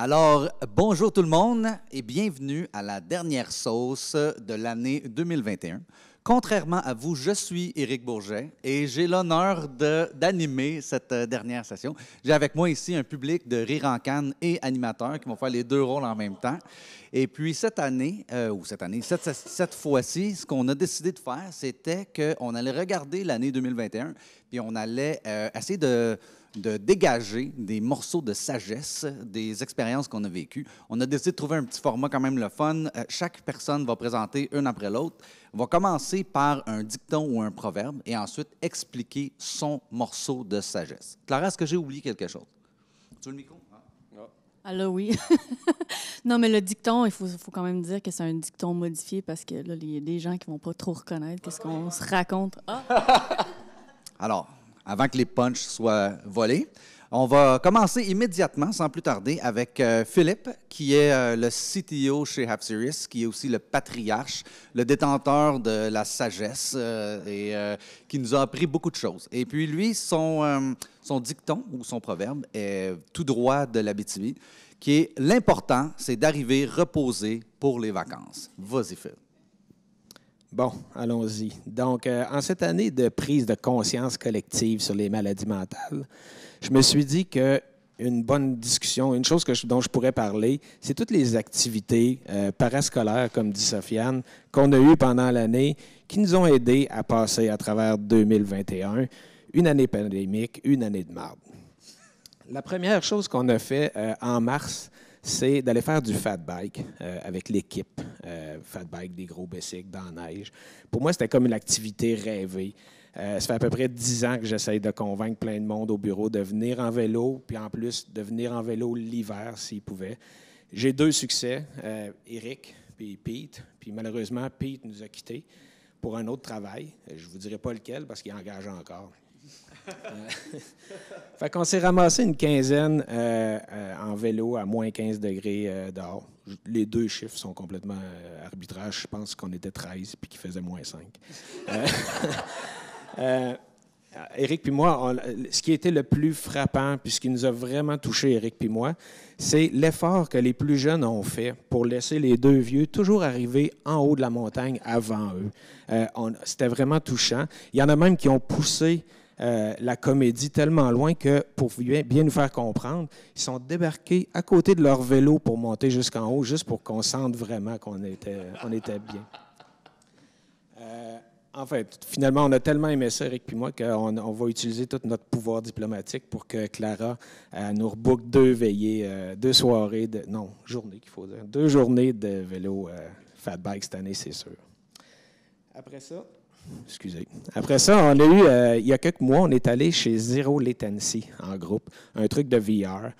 Alors, bonjour tout le monde et bienvenue à la dernière sauce de l'année 2021. Contrairement à vous, je suis Éric Bourget et j'ai l'honneur d'animer cette dernière session. J'ai avec moi ici un public de rire en canne et animateurs qui vont faire les deux rôles en même temps. Et puis cette année, euh, ou cette année, cette, fois-ci, ce qu'on a décidé de faire, c'était qu'on allait regarder l'année 2021 puis on allait euh, essayer de de dégager des morceaux de sagesse des expériences qu'on a vécues. On a décidé de trouver un petit format quand même le fun. Euh, chaque personne va présenter une après l'autre. On va commencer par un dicton ou un proverbe et ensuite expliquer son morceau de sagesse. Clara, est-ce que j'ai oublié quelque chose? Tu le micro? Ah, ah là, oui. non, mais le dicton, il faut, quand même dire que c'est un dicton modifié parce que là, il y a des gens qui vont pas trop reconnaître ce qu'on se raconte. Ah! Alors, avant que les punchs soient volés. On va commencer immédiatement, sans plus tarder, avec euh, Philippe, qui est euh, le CTO chez HapSeries, qui est aussi le patriarche, le détenteur de la sagesse euh, et qui nous a appris beaucoup de choses. Et puis lui, son, son dicton ou son proverbe est tout droit de l'Abitibi, qui est « L'important, c'est d'arriver reposé pour les vacances ». Vas-y, Philippe. Bon, allons-y. Donc, euh, en cette année de prise de conscience collective sur les maladies mentales, je me suis dit que une bonne discussion, une chose dont je pourrais parler, c'est toutes les activités euh, parascolaires, comme dit Sofiane, qu'on a eues pendant l'année, qui nous ont aidés à passer à travers 2021, une année pandémique, une année de marde. La première chose qu'on a fait euh, en mars, c'est d'aller faire du fat bike euh, avec l'équipe. Euh, fat bike, des gros bicycles dans la neige. Pour moi, c'était comme une activité rêvée. Euh, ça fait à peu près dix ans que j'essaye de convaincre plein de monde au bureau de venir en vélo, puis en plus de venir en vélo l'hiver s'ils pouvaient. J'ai deux succès, euh, Eric puis Pete. Puis malheureusement, Pete nous a quittés pour un autre travail. Je ne vous dirai pas lequel parce qu'il engage encore. Euh, fait s'est ramassé une quinzaine euh, euh, en vélo à moins 15 degrés dehors. Les deux chiffres sont complètement arbitraires. Je pense qu'on était 13 puis qu'il faisait moins 5. Eric puis moi, ce qui était le plus frappant, puis ce qui nous a vraiment touchés, Eric puis moi, c'est l'effort que les plus jeunes ont fait pour laisser les deux vieux toujours arriver en haut de la montagne avant eux. C'était vraiment touchant. Il y en a même qui ont poussé euh, la comédie tellement loin que, pour bien, nous faire comprendre, ils sont débarqués à côté de leur vélo pour monter jusqu'en haut, juste pour qu'on sente vraiment qu'on était, bien. Euh, en fait, finalement, on a tellement aimé ça, Eric puis moi, qu'on on va utiliser tout notre pouvoir diplomatique pour que Clara euh, nous rebook deux veillées, deux soirées, de, non, journée qu'il faut dire, deux journées de vélo fat bike cette année, c'est sûr. Après ça, Excusez. Après ça, on a eu, euh, il y a quelques mois, on est allé chez Zero Latency en groupe, un truc de VR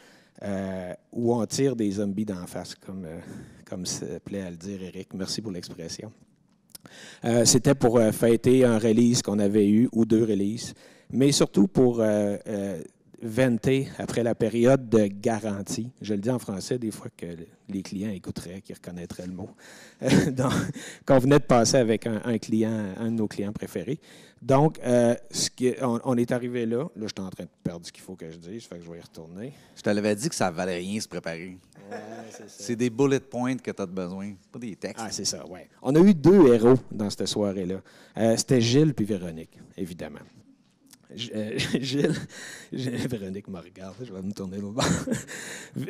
euh, où on tire des zombies d'en face, comme, ça euh, comme se plaît à le dire Eric. Merci pour l'expression. C'était pour fêter un release qu'on avait eu ou deux releases, mais surtout pour venté après la période de garantie. Je le dis en français des fois que les clients écouteraient, qu'ils reconnaîtraient le mot, euh, qu'on venait de passer avec un, client, un de nos clients préférés. Donc, euh, ce on, est arrivé là. Là, je suis en train de perdre ce qu'il faut que je dise, fait que je vais y retourner. Je te l'avais dit que ça valait rien se préparer. c'est des bullet points que tu as besoin, pas des textes. Ah, c'est ça, oui. On a eu deux héros dans cette soirée-là. Euh, c'était Gilles puis Véronique, évidemment. Euh, Gilles, Véronique me regarde, je vais me tourner le bord.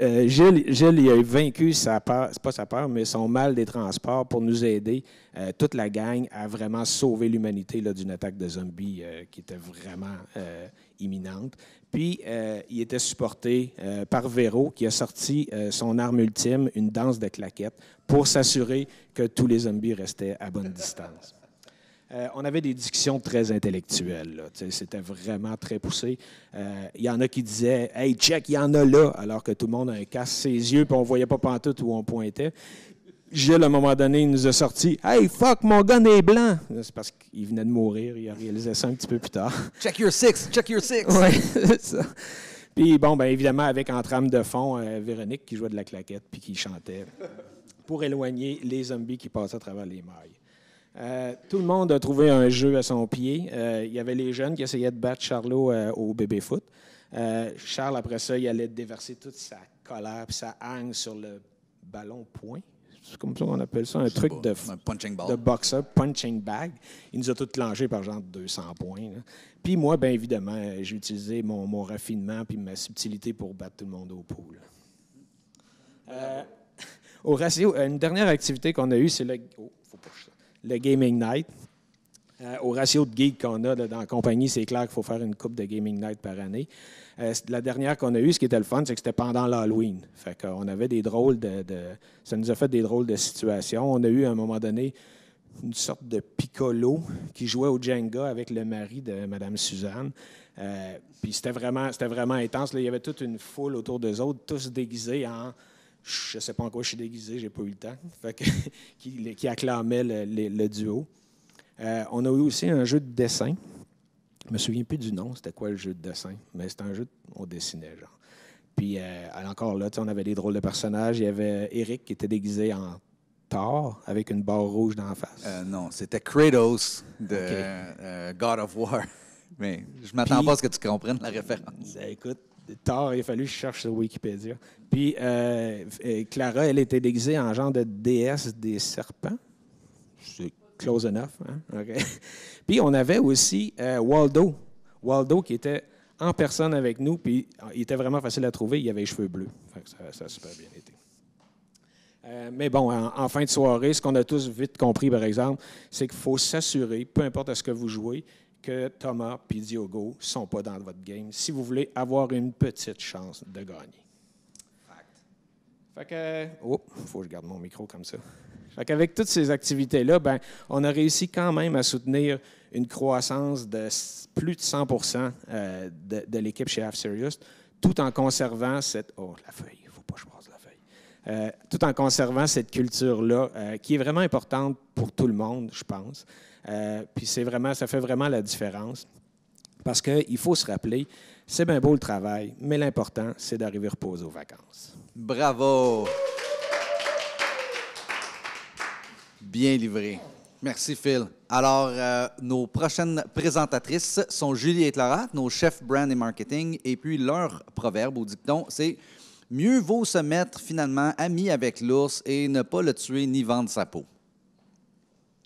Euh, Gilles, il a vaincu sa peur, pas sa peur, mais son mal des transports pour nous aider, euh, toute la gang, à vraiment sauver l'humanité d'une attaque de zombies qui était vraiment imminente. Puis, il était supporté par Véro, qui a sorti son arme ultime, une danse de claquettes, pour s'assurer que tous les zombies restaient à bonne distance. Euh, on avait des discussions très intellectuelles. C'était vraiment très poussé. Euh, il y en a qui disaient Hey, check, il y en a là, alors que tout le monde a casse ses yeux, puis on voyait pas pantoute où on pointait. Gilles, à un moment donné, il nous a sorti Hey, fuck, mon gun est blanc. C'est parce qu'il venait de mourir, il a réalisé ça un petit peu plus tard. Check your six, check your six. Oui, Puis, bon, bien évidemment, avec en trame de fond, euh, Véronique qui jouait de la claquette puis qui chantait pour éloigner les zombies qui passaient à travers les mailles. Euh, tout le monde a trouvé un jeu à son pied. Euh, il y avait les jeunes qui essayaient de battre Charlot euh, au bébé foot. Charles, après ça, il allait déverser toute sa colère et sa hang sur le ballon point. C'est comme ça qu'on appelle ça, un truc de, boxer, punching de punching bag. Il nous a tout plongé par genre 200 points. Puis moi, bien évidemment, j'ai utilisé mon, mon raffinement puis ma subtilité pour battre tout le monde au pool. au ratio, une dernière activité qu'on a eue, c'est le... Oh, faut pas le Gaming Night. Euh, au ratio de geeks qu'on a dans la compagnie, c'est clair qu'il faut faire une coupe de Gaming Night par année. Euh, la dernière qu'on a eue, ce qui était le fun, c'est que c'était pendant l'Halloween. Fait avait des drôles de, Ça nous a fait des drôles de situations. On a eu à un moment donné une sorte de piccolo qui jouait au Jenga avec le mari de Mme Suzanne. Euh, puis c'était vraiment, c'était vraiment intense. il y avait toute une foule autour d'eux autres, tous déguisés en je ne sais pas en quoi je suis déguisé, j'ai pas eu le temps, fait que, qui, acclamait le, duo. Euh, on a eu aussi un jeu de dessin. Je ne me souviens plus du nom, c'était quoi le jeu de dessin, mais c'était un jeu, où on dessinait, genre. Puis euh, encore là, on avait des drôles de personnages. Il y avait Eric qui était déguisé en Thor avec une barre rouge dans la face. Euh, non, c'était Kratos de God of War. Mais je m'attends pas à ce que tu comprennes la référence. Ben, écoute, tard, il a fallu que je cherche sur Wikipédia. Puis euh, Clara, elle était déguisée en genre de déesse des serpents. C'est close enough. Hein? Puis on avait aussi euh, Waldo. Waldo qui était en personne avec nous, puis euh, il était vraiment facile à trouver. Il avait les cheveux bleus. ça, a super bien été. mais bon, en, en, fin de soirée, ce qu'on a tous vite compris, par exemple, c'est qu'il faut s'assurer, peu importe à ce que vous jouez, que Thomas et Diogo ne sont pas dans votre game si vous voulez avoir une petite chance de gagner. Fait que, oh, faut que je garde mon micro comme ça. Fait qu'avec toutes ces activités-là, ben, on a réussi quand même à soutenir une croissance de plus de 100 euh, de, l'équipe chez Half Serious, tout en conservant cette. Oh, la feuille, il faut pas que je passe la feuille. Euh, tout en conservant cette culture-là, euh, qui est vraiment importante pour tout le monde, je pense. Euh, puis c'est vraiment, ça fait vraiment la différence. Parce qu'il faut se rappeler, c'est bien beau le travail, mais l'important, c'est d'arriver reposer aux vacances. Bravo! Bien livré. Merci, Phil. Alors, euh, nos prochaines présentatrices sont Julie et Clara, nos chefs brand et marketing, et puis leur proverbe ou dicton, c'est Mieux vaut se mettre finalement ami avec l'ours et ne pas le tuer ni vendre sa peau.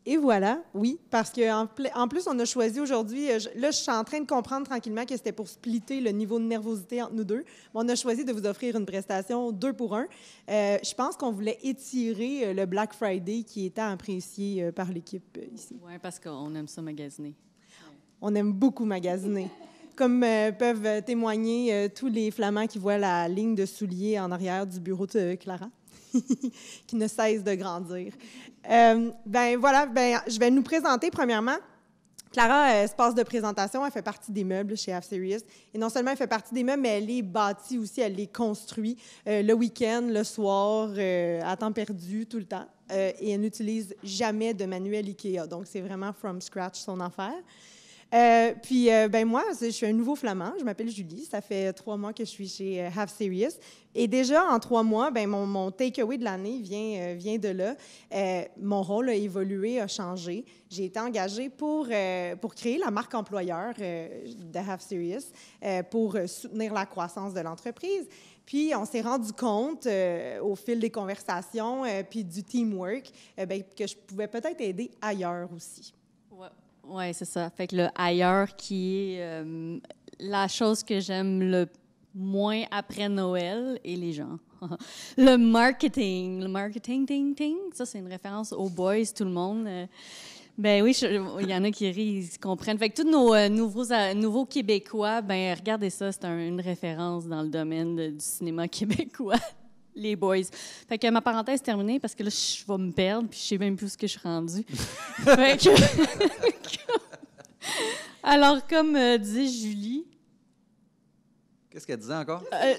Et voilà, oui, parce qu'en en, plus, on a choisi aujourd'hui, euh, là, je suis en train de comprendre tranquillement que c'était pour splitter le niveau de nervosité entre nous deux, mais on a choisi de vous offrir une prestation deux pour un. Euh, je pense qu'on voulait étirer euh, le Black Friday qui est apprécié par l'équipe ici. Oui, parce qu'on aime ça magasiner. On aime beaucoup magasiner. Comme peuvent témoigner tous les flamands qui voient la ligne de souliers en arrière du bureau de Clara. qui ne cesse de grandir. Euh, ben voilà, ben, je vais nous présenter premièrement. Clara, espace euh, de présentation, elle fait partie des meubles chez Half series Et non seulement elle fait partie des meubles, mais elle les bâtie aussi, elle les construit euh, le week-end, le soir, à temps perdu, tout le temps. et elle n'utilise jamais de manuel IKEA. Donc, c'est vraiment from scratch son affaire. Euh, puis, euh, ben moi, je suis un nouveau flamand. Je m'appelle Julie. Ça fait trois mois que je suis chez euh, Half Serious. Et déjà, en trois mois, ben mon, takeaway de l'année vient, vient de là. mon rôle a évolué, a changé. J'ai été engagée pour, pour créer la marque employeur de Half Serious pour soutenir la croissance de l'entreprise. Puis on s'est rendu compte au fil des conversations puis du teamwork ben, que je pouvais peut-être aider ailleurs aussi. Oui, c'est ça. Fait que le ailleurs qui est euh, la chose que j'aime le moins après Noël et les gens. le marketing, le marketing, ting, ting, ça c'est une référence aux boys, tout le monde. Euh, ben oui, il y en a qui rient, ils comprennent. Fait que tous nos euh, nouveaux, nouveaux Québécois, ben regardez ça, c'est une référence dans le domaine du cinéma québécois les boys. Fait que ma parenthèse est terminée parce que là, je vais me perdre puis je sais même plus ce que je suis rendue. Alors, comme euh, disait Julie... Qu'est-ce qu'elle disait encore? Euh,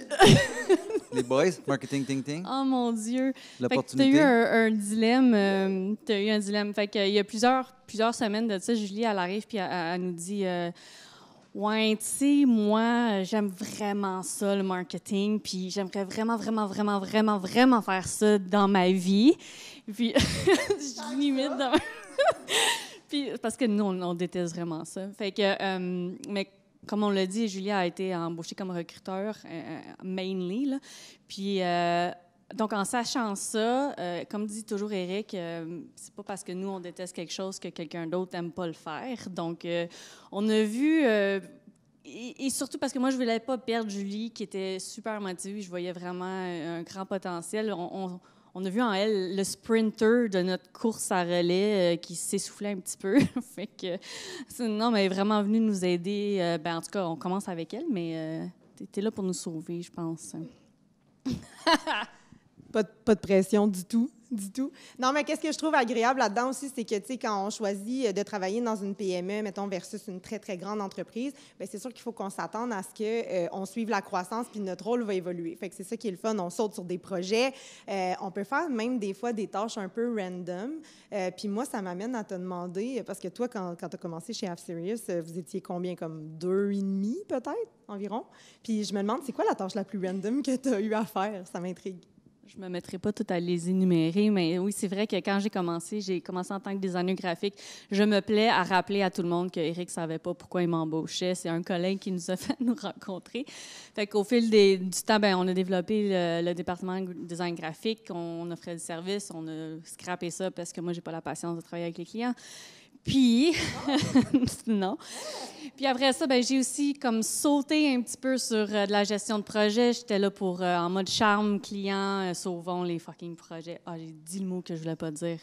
les boys, marketing, ting, ting. Oh mon Dieu! L'opportunité. Tu as eu un, dilemme. Euh, tu as eu un dilemme. Fait que, il y a plusieurs, plusieurs semaines de ça, Julie, elle arrive puis elle nous dit... Ouais, tu sais, moi, j'aime vraiment ça, le marketing, puis j'aimerais vraiment, vraiment, vraiment, vraiment, vraiment faire ça dans ma vie. Puis, je limite dans puis, parce que nous, on, déteste vraiment ça. Fait que, euh, mais comme on l'a dit, Julia a été embauchée comme recruteur, euh, euh, mainly, là. Puis, donc, en sachant ça, euh, comme dit toujours Eric, euh, c'est pas parce que nous, on déteste quelque chose que quelqu'un d'autre n'aime pas le faire. Donc, euh, on a vu. Et, surtout parce que moi, je voulais pas perdre Julie, qui était super motivée. Je voyais vraiment un grand potentiel. On, a vu en elle le sprinter de notre course à relais qui s'essoufflait un petit peu. fait que, non, mais elle est vraiment venue nous aider. Ben, en tout cas, on commence avec elle, mais tu étais là pour nous sauver, je pense. Pas de, pression du tout du tout. Non, mais qu'est-ce que je trouve agréable là-dedans aussi, c'est que, tu sais, quand on choisit euh, de travailler dans une PME, mettons, versus une très, très grande entreprise, bien, c'est sûr qu'il faut qu'on s'attende à ce qu'on euh, suive la croissance puis notre rôle va évoluer. Fait que c'est ça qui est le fun. On saute sur des projets. Euh, on peut faire même des fois des tâches un peu random. puis moi, ça m'amène à te demander, parce que toi, quand, quand tu as commencé chez Half-Serious, vous étiez combien? Comme deux et demi, peut-être, environ? Puis je me demande, c'est quoi la tâche la plus random que tu as eu à faire? Ça m'intrigue je me mettrai pas tout à les énumérer, mais oui, c'est vrai que quand j'ai commencé, j'ai commencé en tant que designer graphique. Je me plais à rappeler à tout le monde que Eric savait pas pourquoi il m'embauchait. C'est un collègue qui nous a fait nous rencontrer. Fait qu'au fil du temps, ben, on a développé le, département design graphique, on offrait du service, on a scrappé ça parce que moi, j'ai pas la patience de travailler avec les clients. Puis, non. Puis après ça, ben, j'ai aussi comme sauté un petit peu sur euh, de la gestion de projet. J'étais là pour, euh, en mode charme client, sauvant euh, sauvons les fucking projets. Ah, j'ai dit le mot que je voulais pas dire.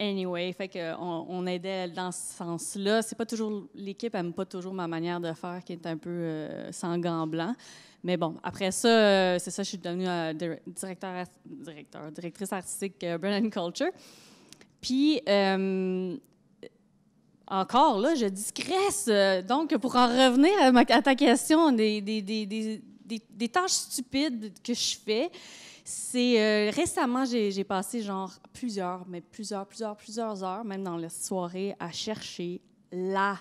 Anyway, fait que on, aidait dans ce sens-là. C'est pas toujours l'équipe aime pas toujours ma manière de faire qui est un peu sans gants blancs. Mais bon, après ça, c'est ça, je suis devenue directeur, directrice artistique Brennan Culture. Puis encore là, je discresse. Euh, donc, pour en revenir à, ma, ta question des, tâches stupides que je fais, c'est euh, récemment, j'ai passé genre plusieurs, mais plusieurs, plusieurs, plusieurs heures, même dans la soirée, à chercher la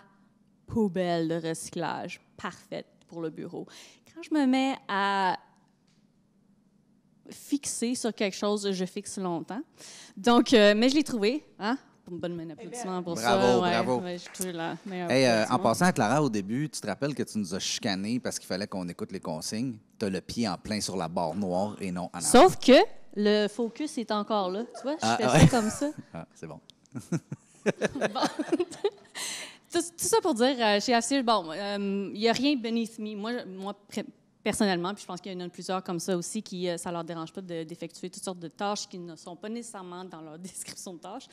poubelle de recyclage parfaite pour le bureau. Quand je me mets à fixer sur quelque chose, je fixe longtemps. Donc, euh, mais je l'ai trouvé, hein? bonne main pour ça. bravo, euh, en passant, à Clara, au début, tu te rappelles que tu nous as chicané parce qu'il fallait qu'on écoute les consignes. Tu as le pied en plein sur la barre noire et non en arrière. Sauf que le focus est encore là. Tu vois, je ah, fais ça comme ça. Ah, c'est bon. tout, ça pour dire, euh, chez bon, euh, il n'y a rien beneath me. Moi, moi personnellement, puis je pense qu'il y en a plusieurs comme ça aussi, qui ça leur dérange pas d'effectuer toutes sortes de tâches qui ne sont pas nécessairement dans leur description de tâches.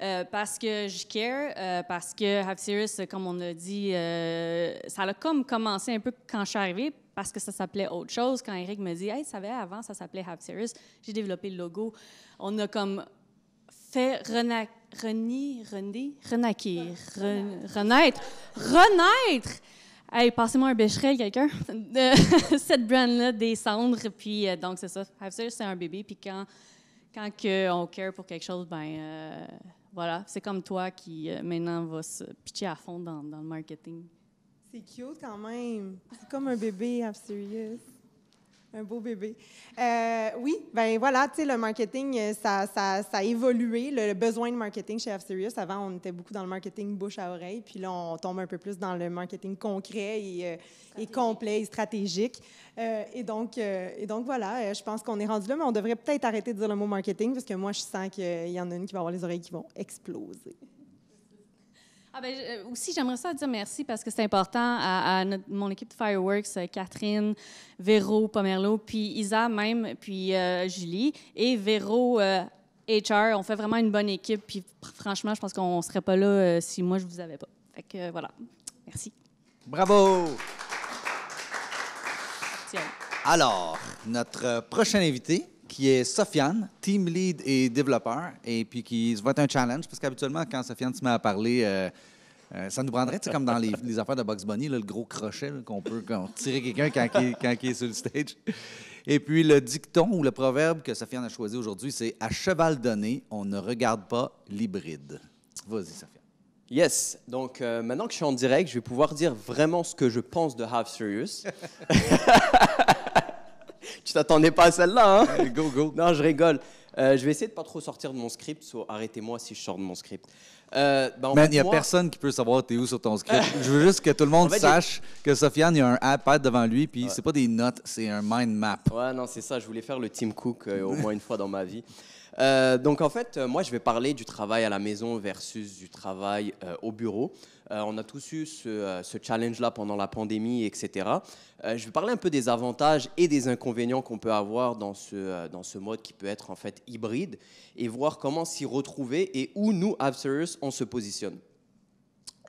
Euh, parce que je care, euh, parce que Have Serious, comme on a dit, euh, ça a comme commencé un peu quand je suis arrivée, parce que ça s'appelait autre chose. Quand Eric me dit, hey, tu savais, avant, ça s'appelait Have Serious, j'ai développé le logo. On a comme fait rena reni, renaître, renaître! Hey, passez-moi un bécherel, quelqu'un, cette brand-là, descendre. Puis, donc, c'est ça. Have Serious, c'est un bébé. Puis, quand, quand on care pour quelque chose, ben voilà, c'est comme toi qui euh, maintenant va se pitcher à fond dans, dans le marketing. C'est cute quand même. C'est comme un bébé, I'm serious un beau bébé. Euh, oui, ben voilà, tu sais, le marketing, euh, ça, ça, ça, a évolué. Le, besoin de marketing chez F-Serious, avant, on était beaucoup dans le marketing bouche à oreille, puis là, on tombe un peu plus dans le marketing concret et, euh, complet et stratégique. et, donc, et donc, voilà, je pense qu'on est rendu là, mais on devrait peut-être arrêter de dire le mot marketing, parce que moi, je sens qu'il y en a une qui va avoir les oreilles qui vont exploser. Ah ben, euh, aussi, j'aimerais ça dire merci parce que c'est important à, mon équipe de Fireworks, euh, Catherine, Véro Pomerlo, puis Isa même, puis euh, Julie. Et Véro HR, on fait vraiment une bonne équipe. Puis franchement, je pense qu'on ne serait pas là si moi, je ne vous avais pas. Fait que voilà, merci. Bravo! Alors, notre prochain invité, qui est Sofiane, team lead et développeur, et puis qui se voit un challenge, parce qu'habituellement, quand Sofiane se met à parler, euh, euh, ça nous prendrait, c'est comme dans les, affaires de Bugs Bunny, le gros crochet qu'on peut tirer quelqu'un quand, il est sur le stage. Et puis le dicton ou le proverbe que Sofiane a choisi aujourd'hui, c'est « À cheval donné, on ne regarde pas l'hybride ». Vas-y, Sofiane. Yes, donc euh, maintenant que je suis en direct, je vais pouvoir dire vraiment ce que je pense de Half Serious. tu t'attendais pas à celle-là. Hein go, go. Non, je rigole. Euh, je vais essayer de pas trop sortir de mon script, so arrêtez-moi si je sors de mon script. Euh, ben, il n'y a personne qui peut savoir t'es où sur ton script. je veux juste que tout le monde sache que Sofiane, il y a un iPad devant lui, puis c'est pas des notes, c'est un mind map. Ouais, non, c'est ça. Je voulais faire le Tim Cook euh, au moins une fois dans ma vie. Euh, donc en fait, euh, moi je vais parler du travail à la maison versus du travail euh, au bureau. on a tous eu ce, challenge-là pendant la pandémie, etc. je vais parler un peu des avantages et des inconvénients qu'on peut avoir dans ce, mode qui peut être en fait hybride et voir comment s'y retrouver et où nous, on se positionne.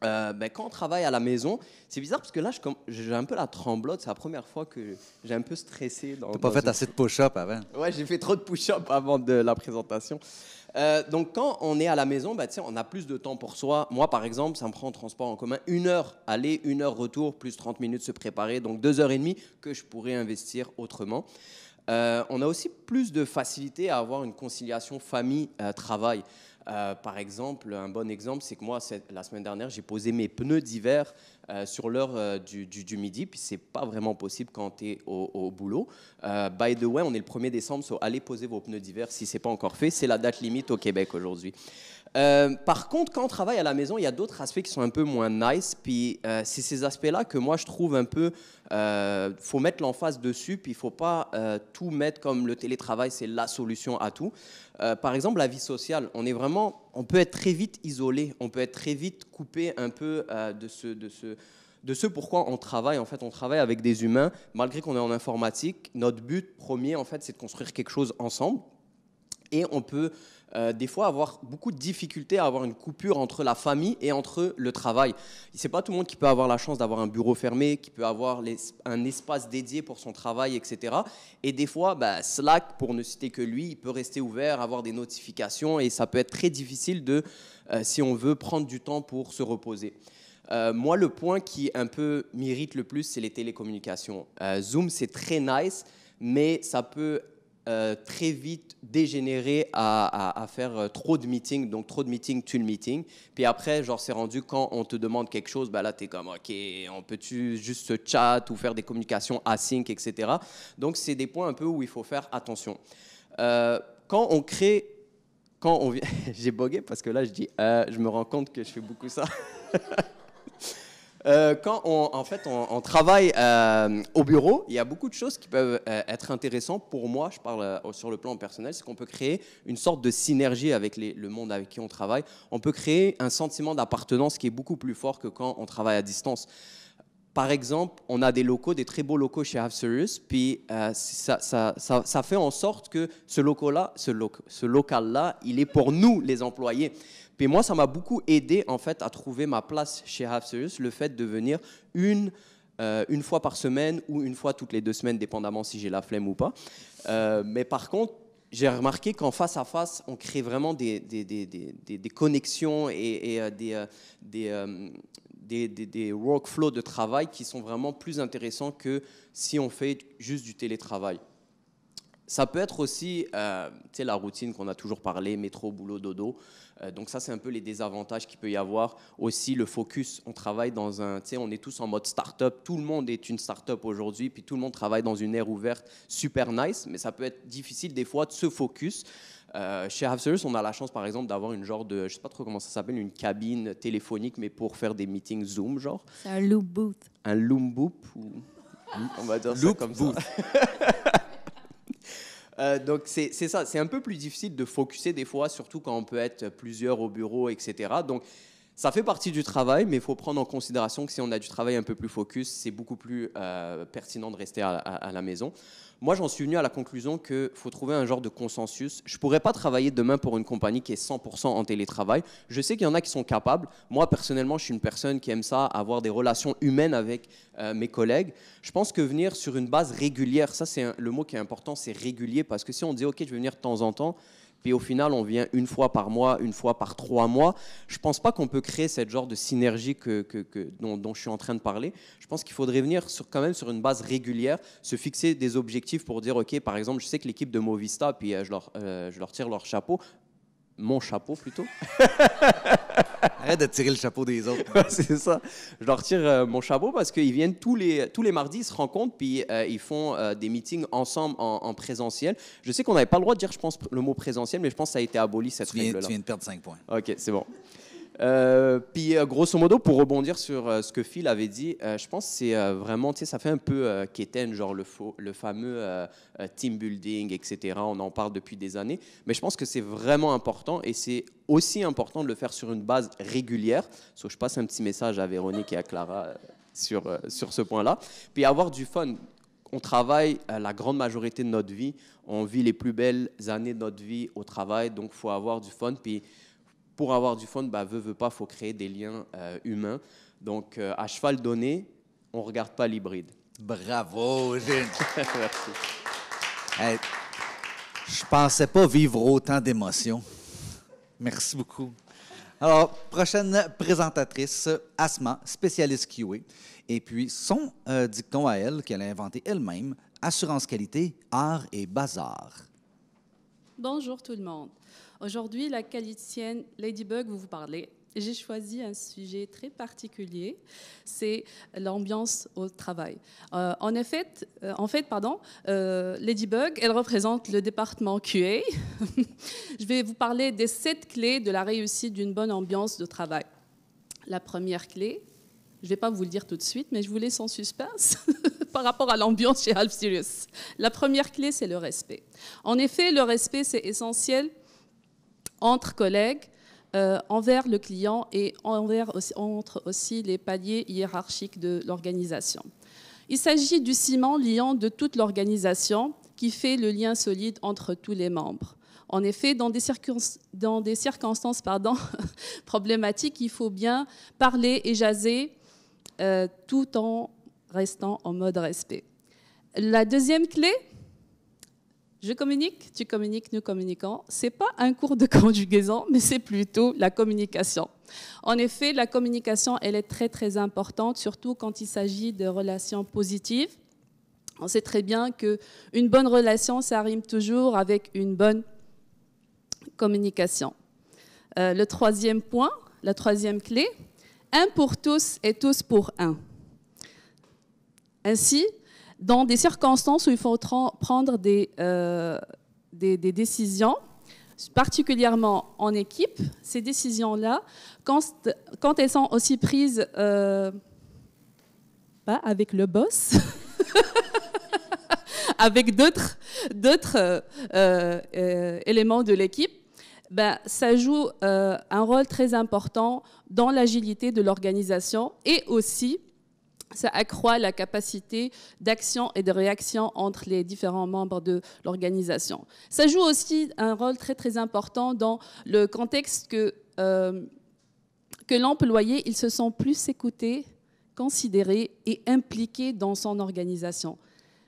Euh, ben, quand on travaille à la maison, c'est bizarre parce que là, j'ai un peu la tremblote. C'est la première fois que j'ai un peu stressé. T'as pas fait assez de push-up avant. Ouais, j'ai fait trop de push-up avant de la présentation. Euh, donc, quand on est à la maison, ben, on a plus de temps pour soi. Moi, par exemple, ça me prend en transport en commun une heure aller, une heure retour, plus 30 minutes se préparer, donc deux heures et demie que je pourrais investir autrement. Euh, on a aussi plus de facilité à avoir une conciliation famille-travail. Euh, par exemple, un bon exemple, c'est que moi, la semaine dernière, j'ai posé mes pneus d'hiver euh, sur l'heure euh, du, midi, puis c'est pas vraiment possible quand tu es au, boulot. by the way, on est le 1er décembre, so allez poser vos pneus d'hiver si c'est pas encore fait. C'est la date limite au Québec aujourd'hui. Euh, par contre, quand on travaille à la maison, il y a d'autres aspects qui sont un peu moins nice. Puis euh, c'est ces aspects-là que moi je trouve un peu. il euh, faut mettre l'emphase dessus, puis il faut pas tout mettre comme le télétravail, c'est la solution à tout. par exemple, la vie sociale, on est vraiment, on peut être très vite isolé, on peut être très vite coupé un peu de ce, de ce, de ce pourquoi on travaille. En fait, on travaille avec des humains, malgré qu'on est en informatique. Notre but premier, en fait, c'est de construire quelque chose ensemble et on peut euh, des fois avoir beaucoup de difficultés à avoir une coupure entre la famille et entre le travail. C'est pas tout le monde qui peut avoir la chance d'avoir un bureau fermé, qui peut avoir un espace dédié pour son travail, etc. Et des fois, bah, Slack, pour ne citer que lui, il peut rester ouvert, avoir des notifications et ça peut être très difficile de, euh, si on veut, prendre du temps pour se reposer. Euh, moi, le point qui un peu m'irrite le plus, c'est les télécommunications. Zoom, c'est très nice, mais ça peut euh, très vite dégénéré à, faire euh, trop de meetings, donc trop de meetings tu le meeting. Puis après, genre, c'est rendu quand on te demande quelque chose, bah là, t'es comme, OK, on peut-tu juste chat ou faire des communications async, etc. Donc, c'est des points un peu où il faut faire attention. Euh, quand on crée quand on vient. J'ai bogué parce que là, je dis, je me rends compte que je fais beaucoup ça. Euh, quand on, en fait, travaille euh, au bureau, il y a beaucoup de choses qui peuvent euh, être intéressantes pour moi. Je parle sur le plan personnel, c'est qu'on peut créer une sorte de synergie avec le monde avec qui on travaille. On peut créer un sentiment d'appartenance qui est beaucoup plus fort que quand on travaille à distance. Par exemple, on a des locaux, des très beaux locaux chez Havserious, puis ça, fait en sorte que ce local-là, ce, ce local-là, il est pour nous, les employés. Et moi, ça m'a beaucoup aidé en fait à trouver ma place chez Half Serious, le fait de venir une, euh, fois par semaine ou une fois toutes les deux semaines, dépendamment si j'ai la flemme ou pas. Euh, mais par contre, j'ai remarqué qu'en face à face, on crée vraiment des, connexions et, euh, des, des, des, workflows de travail qui sont vraiment plus intéressants que si on fait juste du télétravail. Ça peut être aussi euh, la routine qu'on a toujours parlé, métro, boulot, dodo. Euh, donc ça, c'est un peu les désavantages qu'il peut y avoir. Aussi, le focus, on travaille dans un... On est tous en mode start-up. Tout le monde est une start-up aujourd'hui, puis tout le monde travaille dans une aire ouverte, super nice, mais ça peut être difficile des fois de se focus. Euh, chez Serious, on a la chance, par exemple, d'avoir une genre de, je sais pas trop comment ça s'appelle, une cabine téléphonique, mais pour faire des meetings Zoom, genre. C'est un loop booth. Un loom booth ou... On va dire ça comme booth. ça. Euh, donc c'est ça, c'est un peu plus difficile de focuser des fois, surtout quand on peut être plusieurs au bureau, etc. Donc ça fait partie du travail, mais il faut prendre en considération que si on a du travail un peu plus focus, c'est beaucoup plus euh, pertinent de rester à, la maison. Moi, j'en suis venu à la conclusion qu'il faut trouver un genre de consensus. Je ne pourrais pas travailler demain pour une compagnie qui est 100% en télétravail. Je sais qu'il y en a qui sont capables. Moi, personnellement, je suis une personne qui aime ça, avoir des relations humaines avec euh, mes collègues. Je pense que venir sur une base régulière, ça c'est le mot qui est important, c'est régulier, parce que si on dit, OK, je vais venir de temps en temps, puis au final on vient une fois par mois, une fois par trois mois. Je ne pense pas qu'on peut créer cette genre de synergie que, dont, je suis en train de parler. Je pense qu'il faudrait venir quand même sur une base régulière, se fixer des objectifs pour dire, ok, par exemple, je sais que l'équipe de Movista, puis euh, euh, je leur tire leur chapeau, mon chapeau plutôt. Arrête de tirer le chapeau des autres. c'est ça. Je leur tire euh, mon chapeau parce qu'ils viennent tous les, tous les mardis, ils se rencontrent, puis euh, ils font euh, des meetings ensemble en, en présentiel. Je sais qu'on n'avait pas le droit de dire, je pense, le mot présentiel, mais je pense que ça a été aboli cette règle-là. Tu viens de perdre 5 points. OK, c'est bon. Euh, puis euh, grosso modo, pour rebondir sur euh, ce que Phil avait dit, je pense que c'est vraiment, tu sais, ça fait un peu quétaine genre le, le fameux team building, etc. On en parle depuis des années, mais je pense que c'est vraiment important et c'est aussi important de le faire sur une base régulière. je passe un petit message à Véronique et à Clara sur, sur ce point-là. Puis avoir du fun. On travaille la grande majorité de notre vie, on vit les plus belles années de notre vie au travail, donc faut avoir du fun. Puis pour avoir du fun, bah, veut, veut pas, faut créer des liens euh, humains. Donc, euh, à cheval donné, on ne regarde pas l'hybride. Bravo, Gilles. Merci. je pensais pas vivre autant d'émotions. Merci beaucoup. Alors, prochaine présentatrice, Asma, spécialiste QA. Et puis, son euh, dicton à elle, qu'elle a inventé elle-même, Assurance qualité, art et bazar. Bonjour tout le monde. Aujourd'hui, la qualiticienne Ladybug, vous vous parlez. J'ai choisi un sujet très particulier, c'est l'ambiance au travail. Euh, en, effet, euh, en fait, pardon, euh, Ladybug, elle représente le département QA. Je vais vous parler des sept clés de la réussite d'une bonne ambiance de travail. La première clé, je ne vais pas vous le dire tout de suite, mais je vous laisse en suspense par rapport à l'ambiance chez Half Sirius. La première clé, c'est le respect. En effet, le respect, c'est essentiel entre collègues, euh, envers le client et envers entre aussi les paliers hiérarchiques de l'organisation. Il s'agit du ciment liant de toute l'organisation qui fait le lien solide entre tous les membres. En effet, dans des, dans des circonstances problématiques, il faut bien parler et jaser euh, tout en restant en mode respect. La deuxième clé, je communique, tu communiques, nous communiquons. C'est pas un cours de conjugaison, mais c'est plutôt la communication. En effet, la communication, elle est très très importante, surtout quand il s'agit de relations positives. On sait très bien que une bonne relation, ça rime toujours avec une bonne communication. Euh, le troisième point, la troisième clé, un pour tous et tous pour un. Ainsi, dans des circonstances où il faut prendre euh, des, des, décisions, particulièrement en équipe, ces décisions-là, quand, elles sont aussi prises euh, bah, avec le boss, avec d'autres euh, euh, éléments de l'équipe, ben, ça joue euh, un rôle très important dans l'agilité de l'organisation et aussi ça accroît la capacité d'action et de réaction entre les différents membres de l'organisation. Ça joue aussi un rôle très très important dans le contexte que, euh, que l'employé, il se sent plus écouté, considéré et impliqué dans son organisation.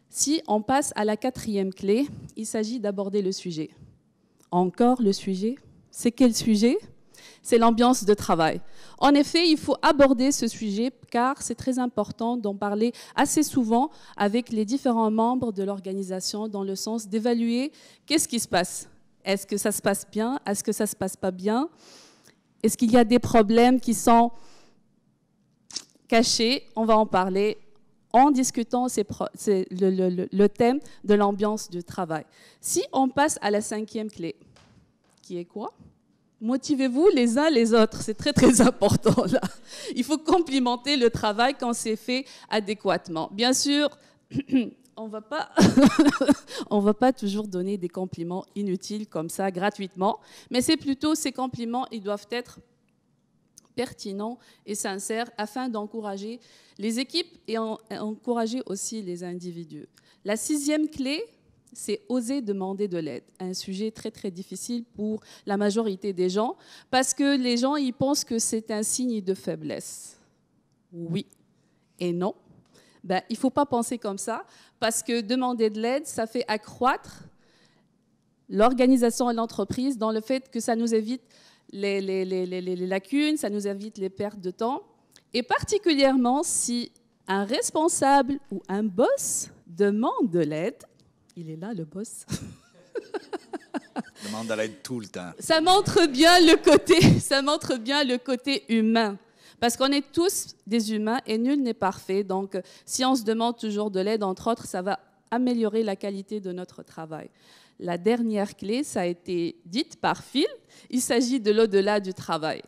Si on passe à la quatrième clé, il s'agit d'aborder le sujet. Encore le sujet C'est quel sujet c'est l'ambiance de travail. En effet, il faut aborder ce sujet car c'est très important d'en parler assez souvent avec les différents membres de l'organisation dans le sens d'évaluer qu'est-ce qui se passe. Est-ce que ça se passe bien Est-ce que ça se passe pas bien Est-ce qu'il y a des problèmes qui sont cachés On va en parler en discutant le, le thème de l'ambiance de travail. Si on passe à la cinquième clé, qui est quoi Motivez-vous les uns les autres, c'est très très important là. Il faut complimenter le travail quand c'est fait adéquatement. Bien sûr, on ne va pas toujours donner des compliments inutiles comme ça gratuitement, mais c'est plutôt ces compliments, ils doivent être pertinents et sincères afin d'encourager les équipes et encourager aussi les individus. La sixième clé, c'est oser demander de l'aide. Un sujet très très difficile pour la majorité des gens, parce que les gens, ils pensent que c'est un signe de faiblesse. Oui et non. Ben, il ne faut pas penser comme ça, parce que demander de l'aide, ça fait accroître l'organisation et l'entreprise dans le fait que ça nous évite les, lacunes, ça nous évite les pertes de temps, et particulièrement si un responsable ou un boss demande de l'aide, il est là, le boss. Demande à l'aide tout le temps. Ça montre bien le côté, ça montre bien le côté humain. Parce qu'on est tous des humains et nul n'est parfait. Donc, si on se demande toujours de l'aide, entre autres, ça va améliorer la qualité de notre travail. La dernière clé, ça a été dite par Phil, il s'agit de l'au-delà du travail.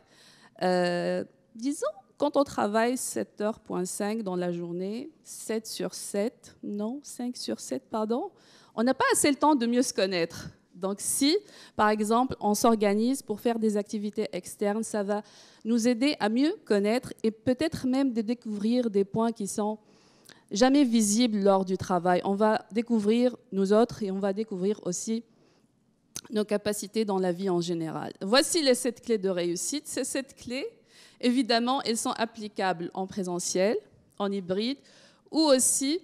Euh, disons quand on travaille 7h.5 dans la journée, 7 sur 7, non, 5 sur 7, pardon, on n'a pas assez le temps de mieux se connaître. Donc si, par exemple, on s'organise pour faire des activités externes, ça va nous aider à mieux connaître et peut-être même de découvrir des points qui sont jamais visibles lors du travail. On va découvrir nous autres et on va découvrir aussi nos capacités dans la vie en général. Voici les sept clés de réussite. Ces sept clés, Évidemment, elles sont applicables en présentiel, en hybride ou aussi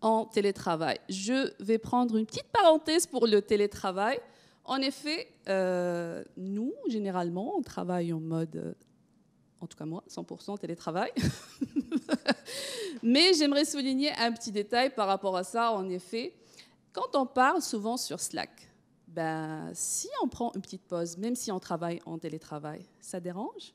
en télétravail. Je vais prendre une petite parenthèse pour le télétravail. En effet, euh, nous, généralement, on travaille en mode, euh, en tout cas moi, 100% télétravail. Mais j'aimerais souligner un petit détail par rapport à ça. En effet, quand on parle souvent sur Slack, ben, si on prend une petite pause, même si on travaille en télétravail, ça dérange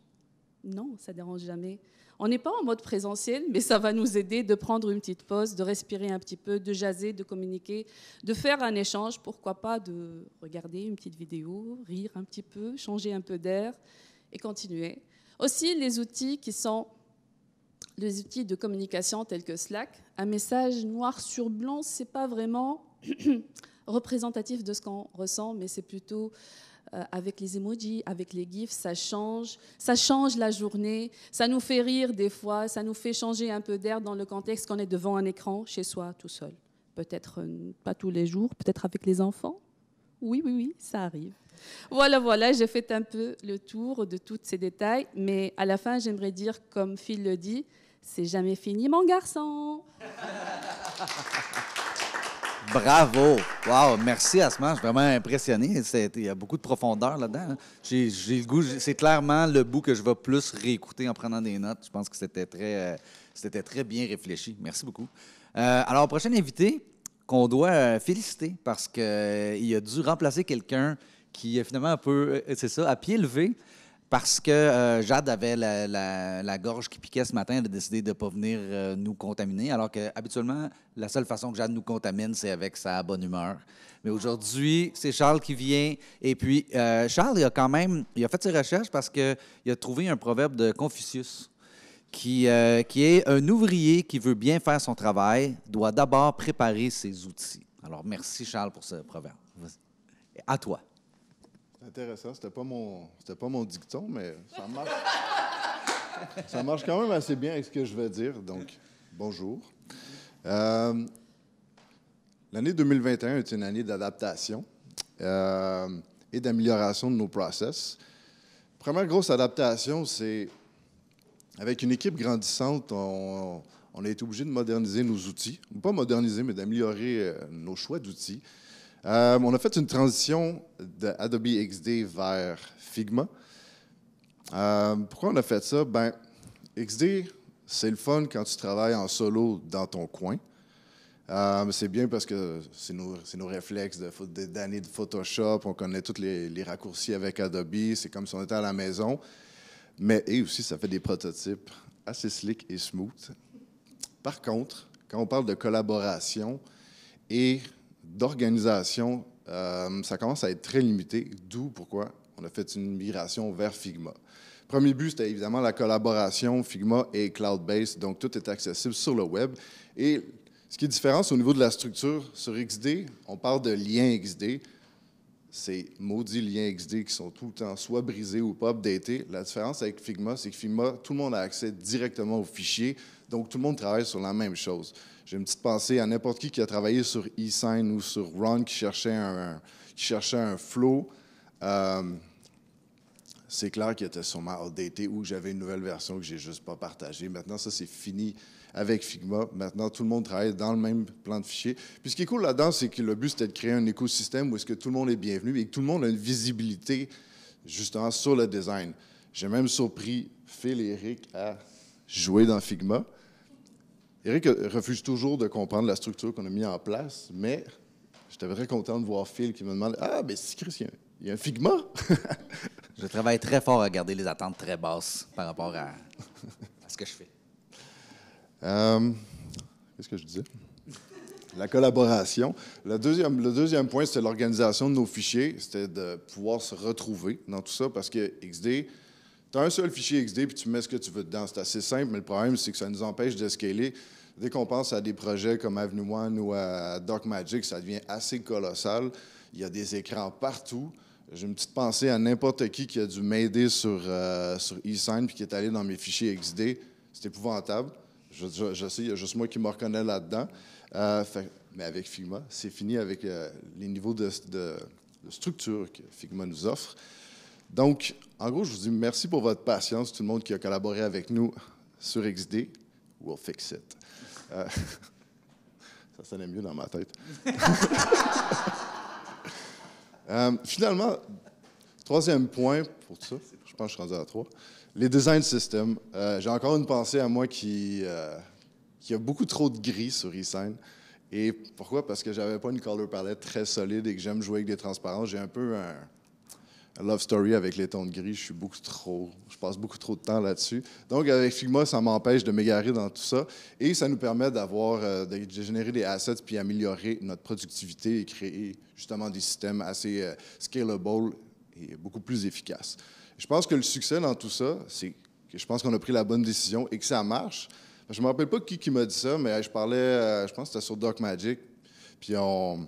non, ça dérange jamais. On n'est pas en mode présentiel, mais ça va nous aider de prendre une petite pause, de respirer un petit peu, de jaser, de communiquer, de faire un échange, pourquoi pas de regarder une petite vidéo, rire un petit peu, changer un peu d'air et continuer. Aussi les outils qui sont les outils de communication tels que Slack, un message noir sur blanc, ce n'est pas vraiment représentatif de ce qu'on ressent, mais c'est plutôt euh, avec les emojis, avec les gifs, ça change, ça change la journée, ça nous fait rire des fois, ça nous fait changer un peu d'air dans le contexte qu'on est devant un écran chez soi tout seul. Peut-être euh, pas tous les jours, peut-être avec les enfants. Oui, oui, oui, ça arrive. Voilà, voilà, j'ai fait un peu le tour de tous ces détails, mais à la fin, j'aimerais dire, comme Phil le dit, c'est jamais fini, mon garçon. Bravo! Wow, merci Asma, je suis vraiment impressionné. Il y a beaucoup de profondeur là-dedans. Hein. J'ai le c'est clairement le bout que je vais plus réécouter en prenant des notes. Je pense que c'était très, euh, très bien réfléchi. Merci beaucoup. Euh, alors, prochain invité qu'on doit euh, féliciter parce qu'il a dû remplacer quelqu'un qui est finalement un peu, c'est ça, à pied levé parce que euh, Jade avait la, gorge qui piquait ce matin. Elle a décidé de ne pas venir euh, nous contaminer, alors que habituellement, la seule façon que Jade nous contamine, c'est avec sa bonne humeur. Mais aujourd'hui, c'est Charles qui vient. Et puis, euh, Charles, il a quand même il a fait ses recherches parce qu'il a trouvé un proverbe de Confucius qui, qui est Un ouvrier qui veut bien faire son travail doit d'abord préparer ses outils. Alors, merci Charles pour ce proverbe. À toi. C'est intéressant. C'était pas mon, pas mon dicton, mais ça marche. ça marche quand même assez bien avec ce que je vais dire. Donc, bonjour. Euh, l'année 2021 est une année d'adaptation euh, et d'amélioration de nos process. Première grosse adaptation, c'est avec une équipe grandissante, on, on a été obligé de moderniser nos outils. Pas moderniser, mais d'améliorer euh, nos choix d'outils. Euh, on a fait une transition de Adobe XD vers Figma. Euh, pourquoi on a fait ça? Ben, XD, c'est le fun quand tu travailles en solo dans ton coin. Euh, c'est bien parce que c'est nos, réflexes d'années de, Photoshop, on connaît tous les, raccourcis avec Adobe, c'est comme si on était à la maison. Mais et aussi, ça fait des prototypes assez slick et smooth. Par contre, quand on parle de collaboration et d'organisation, euh, ça commence à être très limité, d'où pourquoi on a fait une migration vers Figma. Premier but, c'était évidemment la collaboration Figma et cloud-based, donc tout est accessible sur le web. Et ce qui est différent, c'est au niveau de la structure. Sur XD, on parle de liens XD. Ces maudits liens XD qui sont tout le temps soit brisés ou pas updatés. La différence avec Figma, c'est que Figma, tout le monde a accès directement aux fichiers, donc tout le monde travaille sur la même chose. J'ai une petite pensée à n'importe qui qui a travaillé sur eSign ou sur Run qui cherchait un, qui un flow. Euh, c'est clair qu'il était sûrement outdated ou j'avais une nouvelle version que je n'ai juste pas partagée. Maintenant, ça, c'est fini avec Figma. Maintenant, tout le monde travaille dans le même plan de fichier. Puis ce qui est cool là-dedans, c'est que le but, c'était de créer un écosystème où est-ce que tout le monde est bienvenu et que tout le monde a une visibilité, justement, sur le design. J'ai même surpris Phil et Eric à jouer dans Figma je refuse toujours de comprendre la structure qu'on a mise en place, mais j'étais très content de voir Phil qui me demande Ah, mais ben, si Chris, il y a un figma. je travaille très fort à garder les attentes très basses par rapport à, ce que je fais. Euh, qu'est-ce que je disais? La collaboration. Le deuxième, le deuxième point, c'était l'organisation de nos fichiers. C'était de pouvoir se retrouver dans tout ça parce que XD, tu as un seul fichier XD puis tu mets ce que tu veux dedans. C'est assez simple, mais le problème, c'est que ça nous empêche d'escaler. Dès qu'on pense à des projets comme Avenue One ou à Dark Magic, ça devient assez colossal. Il y a des écrans partout. J'ai une petite pensée à n'importe qui qui a dû m'aider sur, euh, eSign sur puis qui est allé dans mes fichiers XD. C'est épouvantable. Je, sais, il y a juste moi qui me reconnais là-dedans. Euh, mais avec Figma, c'est fini avec euh, les niveaux de, de, structure que Figma nous offre. Donc, en gros, je vous dis merci pour votre patience, tout le monde qui a collaboré avec nous sur XD. We'll fix it. Ça euh, ça sonnait mieux dans ma tête. Euh, finalement, troisième point pour ça, je pense que je suis rendu à trois. Les design systems. Euh, j'ai encore une pensée à moi qui, a beaucoup trop de gris sur eSign. Et pourquoi? Parce que j'avais pas une color palette très solide et que j'aime jouer avec des transparences. J'ai un peu un, Love Story avec les tons de gris, je suis beaucoup trop, je passe beaucoup trop de temps là-dessus. Donc avec Figma, ça m'empêche de m'égarer dans tout ça et ça nous permet d'avoir, euh, de générer des assets puis améliorer notre productivité et créer justement des systèmes assez euh, scalable et beaucoup plus efficaces. Je pense que le succès dans tout ça, c'est que je pense qu'on a pris la bonne décision et que ça marche. Je me rappelle pas qui, qui m'a dit ça, mais je parlais, euh, je pense que c'était sur Doc Magic, puis on,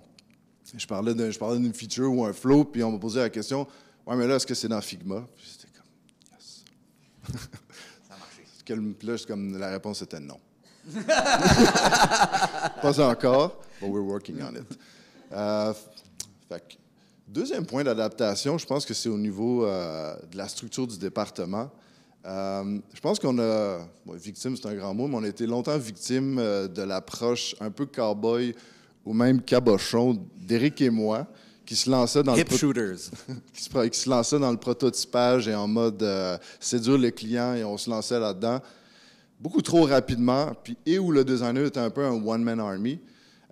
je parlais d'une feature ou un flow, puis on m'a posé la question Ouais, mais là, est-ce que c'est dans Figma? c'était comme, yes. Ça a marché. Là, comme, la réponse était non. Pas encore, but we're working on it. Euh, deuxième point d'adaptation, je pense que c'est au niveau euh, de la structure du département. Euh, je pense qu'on a, victime c'est un grand mot, mais on a été longtemps victime euh, de l'approche un peu cowboy ou même cabochon d'Éric et moi qui se lançait dans les le qui, se, lançait dans le prototypage et en mode euh, séduire les clients et on se lançait là-dedans beaucoup trop rapidement puis et où le designer était un peu un one man army.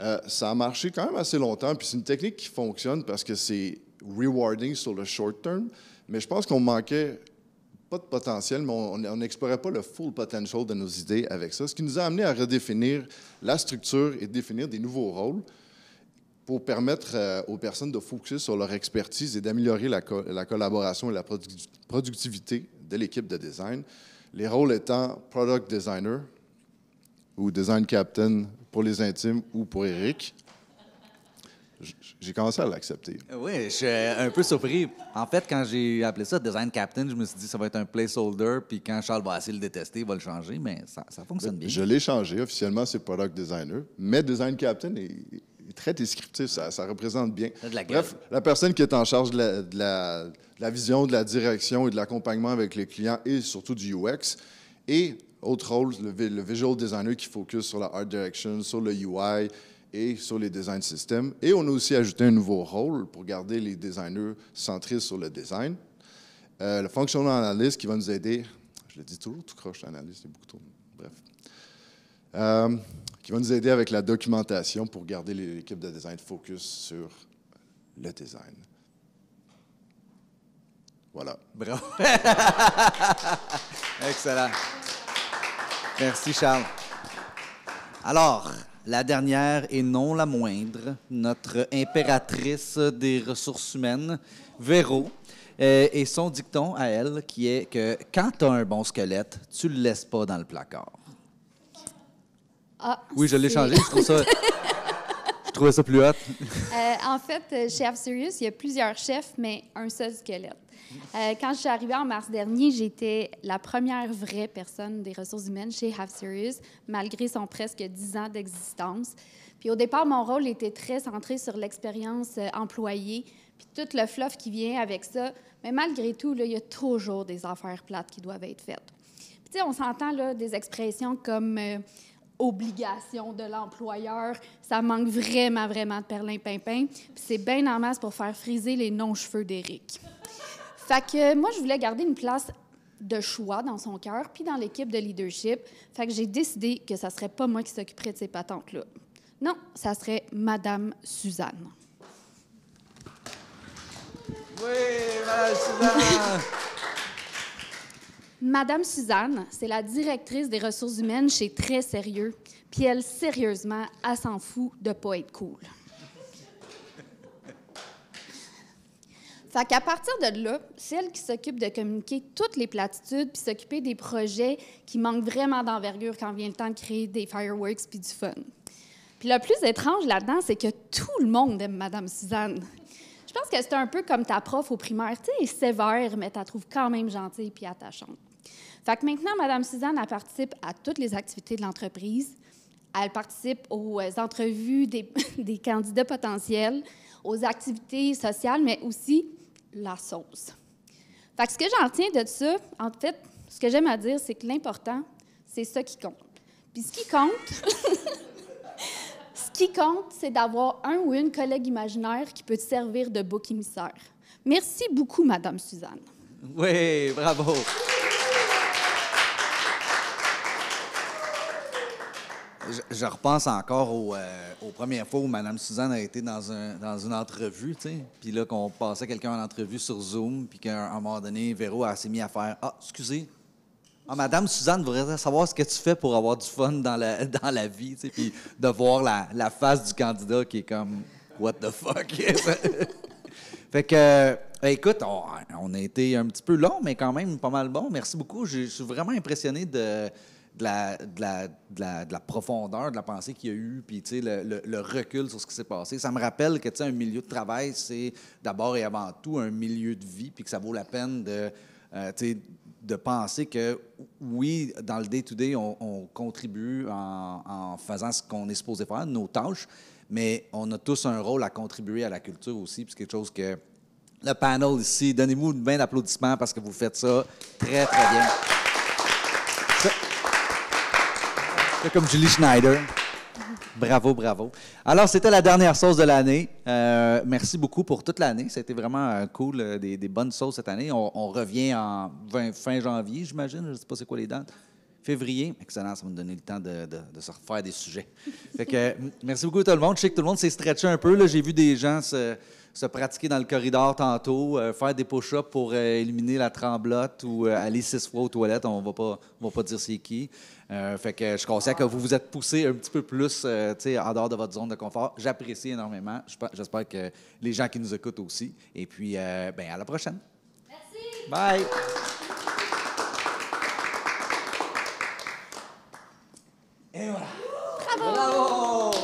Euh, ça a marché quand même assez longtemps puis c'est une technique qui fonctionne parce que c'est rewarding sur le short term, mais je pense qu'on manquait pas de potentiel, mais on n'explorait pas le full potential de nos idées avec ça, ce qui nous a amené à redéfinir la structure et définir des nouveaux rôles pour permettre euh, aux personnes de focus sur leur expertise et d'améliorer la, collaboration et la productivité de l'équipe de design. Les rôles étant product designer ou design captain pour les intimes ou pour Eric. J'ai commencé à l'accepter. Oui, je suis un peu surpris. En fait, quand j'ai appelé ça Design Captain, je me suis dit ça va être un placeholder, puis quand Charles va assez le détester, il va le changer, mais ça, ça fonctionne bien. Je l'ai changé. Officiellement, c'est Product Designer, mais Design Captain est, très descriptif, ça, représente bien. la Bref, la personne qui est en charge de la, vision, de la direction et de l'accompagnement avec les clients et surtout du UX. Et autre rôle, le, visual designer qui focus sur la art direction, sur le UI et sur les design systems. Et on a aussi ajouté un nouveau rôle pour garder les designers centrés sur le design. Euh, le functional analyst qui va nous aider, je le dis toujours tout croche, analyst, c'est beaucoup trop. Bref. Euh, qui va nous aider avec la documentation pour garder l'équipe de design focus sur le design. Voilà. Bravo. Excellent. Merci, Charles. Alors, la dernière et non la moindre, notre impératrice des ressources humaines, Véro, euh, et son dicton à elle qui est que quand tu as un bon squelette, tu le laisses pas dans le placard. Ah, oui, je l'ai changé. Je ça. trouvais ça plus hâte. Euh, en fait, euh, chez Half Serious, il y a plusieurs chefs, mais un seul squelette. Euh, quand je suis arrivée en mars dernier, j'étais la première vraie personne des ressources humaines chez Half Serious, malgré son presque 10 ans d'existence. Puis au départ, mon rôle était très centré sur l'expérience employée, puis tout le fluff qui vient avec ça. Mais malgré tout, il y a toujours des affaires plates qui doivent être faites. Puis tu sais, on s'entend là des expressions comme obligation de l'employeur. Ça manque vraiment, vraiment de perlin Puis c'est bien en masse pour faire friser les non-cheveux d'Éric. Fait que moi, je voulais garder une place de choix dans son cœur, puis dans l'équipe de leadership. Fait que j'ai décidé que ça serait pas moi qui s'occuperais de ces patentes-là. Non, ça serait Madame Suzanne. Oui, Madame Suzanne! Madame Suzanne, c'est la directrice des ressources humaines chez Très Sérieux, puis elle, sérieusement, elle s'en fout de pas être cool. Fait qu'à partir de là, c'est elle qui s'occupe de communiquer toutes les platitudes puis s'occuper des projets qui manquent vraiment d'envergure quand vient le temps de créer des fireworks puis du fun. Puis le plus étrange là-dedans, c'est que tout le monde aime Madame Suzanne. Je pense que c'est un peu comme ta prof au primaire. Tu sais, sévère, mais tu trouve quand même gentille puis attachante. Fait que maintenant, Mme Suzanne, elle participe à toutes les activités de l'entreprise. Elle participe aux euh, entrevues des, candidats potentiels, aux activités sociales, mais aussi la sauce. Fait ce que j'en tiens de ça, en fait, ce que j'aime à dire, c'est que l'important, c'est ça qui compte. Puis ce qui compte, ce qui compte, c'est d'avoir un ou une collègue imaginaire qui peut servir de bouc émissaire. Merci beaucoup, Madame Suzanne. Oui, bravo. je, repense encore au, euh, aux premières fois où Mme Suzanne a été dans, un, dans une entrevue, tu sais. Puis là, qu'on passait quelqu'un en entrevue sur Zoom, puis qu'à un moment donné, Véro s'est mis à faire Ah, excusez. Ah, Madame Suzanne voudrait savoir ce que tu fais pour avoir du fun dans la, dans la vie, tu sais. Puis de voir la, face du candidat qui est comme What the fuck? Fait que, euh, écoute, on, a été un petit peu long, mais quand même pas mal bon. Merci beaucoup. je suis vraiment impressionné de, de la, de la, profondeur de la pensée qu'il y a eu, puis le, le, recul sur ce qui s'est passé. Ça me rappelle que un milieu de travail, c'est d'abord et avant tout un milieu de vie, puis que ça vaut la peine de, euh, de penser que oui, dans le day-to-day, on, contribue en, en faisant ce qu'on est supposé faire, nos tâches, mais on a tous un rôle à contribuer à la culture aussi, puis c'est quelque chose que le panel ici, donnez-vous une main d'applaudissement parce que vous faites ça très, très bien. comme Julie Schneider. Bravo, bravo. Alors, c'était la dernière sauce de l'année. Euh, merci beaucoup pour toute l'année. C'était vraiment euh, cool, euh, des, bonnes sauces cette année. On, revient en fin janvier, j'imagine. Je ne sais pas c'est quoi les dates. Février. Excellent, ça va me donner le temps de, de se refaire des sujets. Fait que, merci beaucoup à tout le monde. Je sais que tout le monde s'est stretché un peu. J'ai vu des gens se se pratiquer dans le corridor tantôt, euh, faire des push-ups pour euh, éliminer la tremblotte ou euh, aller six fois aux toilettes, on va pas, on va pas dire c'est qui. fait que je conseille que vous vous êtes poussé un petit peu plus en dehors de votre zone de confort. J'apprécie énormément. J'espère que les gens qui nous écoutent aussi. Et puis, ben, à la prochaine. Merci. Bye. Et voilà. Bravo.